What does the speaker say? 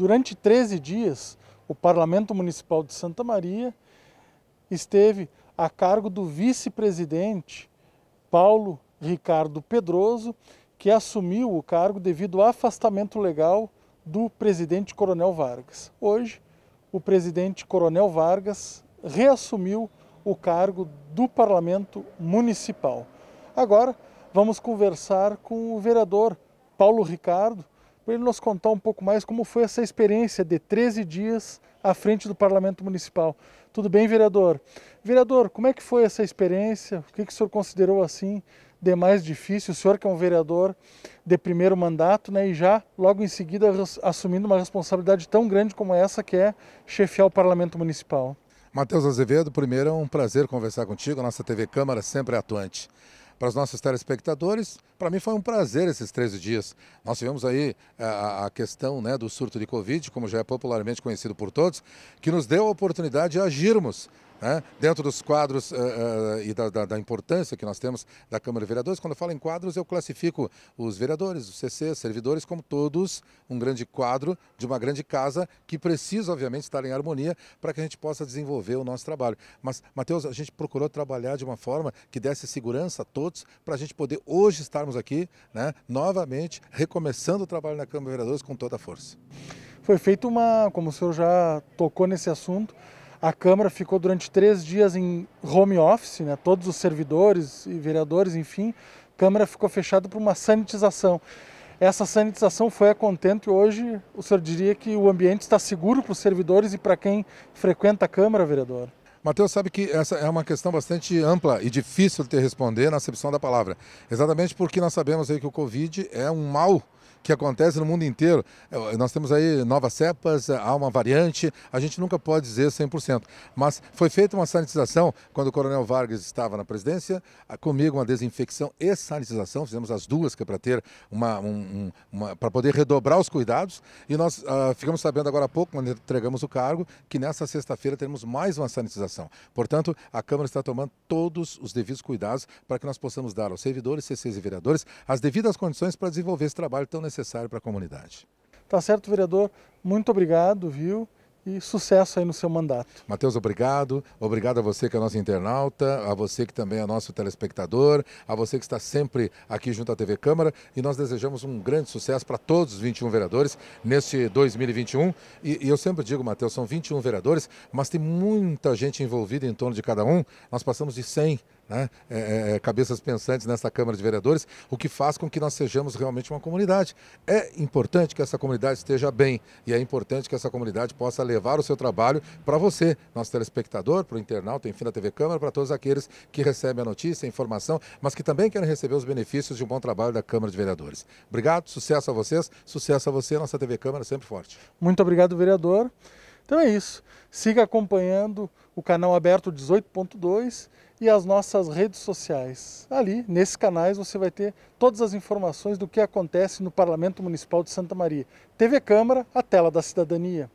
Durante 13 dias, o Parlamento Municipal de Santa Maria esteve a cargo do vice-presidente Paulo Ricardo Pedroso, que assumiu o cargo devido ao afastamento legal do presidente Coronel Vargas. Hoje, o presidente Coronel Vargas reassumiu o cargo do Parlamento Municipal. Agora, vamos conversar com o vereador Paulo Ricardo, para ele nos contar um pouco mais como foi essa experiência de 13 dias à frente do Parlamento Municipal. Tudo bem, vereador? Vereador, como é que foi essa experiência? O que, que o senhor considerou assim de mais difícil? O senhor que é um vereador de primeiro mandato né, e já logo em seguida assumindo uma responsabilidade tão grande como essa que é chefiar o Parlamento Municipal. Matheus Azevedo, primeiro é um prazer conversar contigo, nossa TV Câmara sempre é atuante para os nossos telespectadores. Para mim foi um prazer esses 13 dias. Nós tivemos aí eh, a, a, questão né, do surto de Covid, como já é popularmente conhecido por todos, que nos deu a oportunidade de agirmos né? Dentro dos quadros uh, uh, e da, da, da, importância que nós temos da Câmara de Vereadores, quando eu falo em quadros, eu classifico os vereadores, os CC, servidores, como todos um grande quadro de uma grande casa que precisa, obviamente, estar em harmonia para que a gente possa desenvolver o nosso trabalho. Mas, Matheus, a gente procurou trabalhar de uma forma que desse segurança a todos para a gente poder hoje estarmos aqui, né, novamente, recomeçando o trabalho na Câmara de Vereadores com toda a força. Foi feito uma, como o senhor já tocou nesse assunto, a Câmara ficou durante três dias em home office, né? todos os servidores e vereadores, enfim, a Câmara ficou fechada por uma sanitização. Essa sanitização foi a contento e hoje o senhor diria que o ambiente está seguro para os servidores e para quem frequenta a Câmara, vereador? Matheus sabe que essa é uma questão bastante ampla e difícil de responder na acepção da palavra. Exatamente porque nós sabemos aí que o Covid é um mal que acontece no mundo inteiro. É, nós temos aí novas cepas, é, há uma variante, a gente nunca pode dizer 100%. Mas foi feita uma sanitização quando o Coronel Vargas estava na presidência, comigo uma desinfecção e sanitização, fizemos as duas, que é para ter uma, um, uma para poder redobrar os cuidados. E nós uh, ficamos sabendo agora há pouco, quando entregamos o cargo, que nessa sexta-feira teremos mais uma sanitização. Portanto, a Câmara está tomando todos os devidos cuidados para que nós possamos dar aos servidores, CCs e vereadores as devidas condições para desenvolver esse trabalho tão necessário necessário para a comunidade. Tá certo, vereador. Muito obrigado, viu? e sucesso aí no seu mandato. Matheus, obrigado. Obrigado a você que é nosso internauta, a você que também é nosso telespectador, a você que está sempre aqui junto à TV Câmara. E nós desejamos um grande sucesso para todos os 21 vereadores neste 2021. E, e eu sempre digo, Matheus, são 21 vereadores, mas tem muita gente envolvida em torno de cada um. Nós passamos de 100 né, é, é, é, cabeças pensantes nessa Câmara de Vereadores, o que faz com que nós sejamos realmente uma comunidade. É importante que essa comunidade esteja bem e é importante que essa comunidade possa levar o seu trabalho para você, nosso telespectador, para o internauta, enfim, da TV Câmara, para todos aqueles que recebem a notícia, a informação, mas que também querem receber os benefícios de um bom trabalho da Câmara de Vereadores. Obrigado, sucesso a vocês, sucesso a você, nossa TV Câmara sempre forte. Muito obrigado, vereador. Então é isso. Siga acompanhando o canal aberto 18.2 e as nossas redes sociais. Ali, nesses canais, você vai ter todas as informações do que acontece no Parlamento Municipal de Santa Maria. TV Câmara, a tela da cidadania.